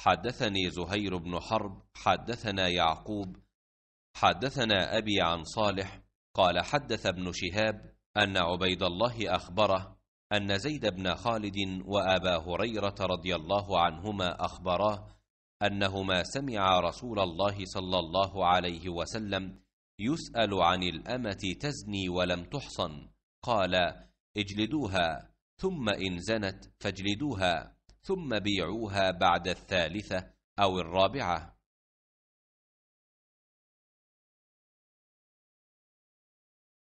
حدثني زهير بن حرب حدثنا يعقوب حدثنا أبي عن صالح قال حدث ابن شهاب أن عبيد الله أخبره أن زيد بن خالد وأبا هريرة رضي الله عنهما أخبراه أنهما سمعا رسول الله صلى الله عليه وسلم يسأل عن الأمة تزني ولم تحصن قال اجلدوها ثم إن زنت فاجلدوها ثم بيعوها بعد الثالثة أو الرابعة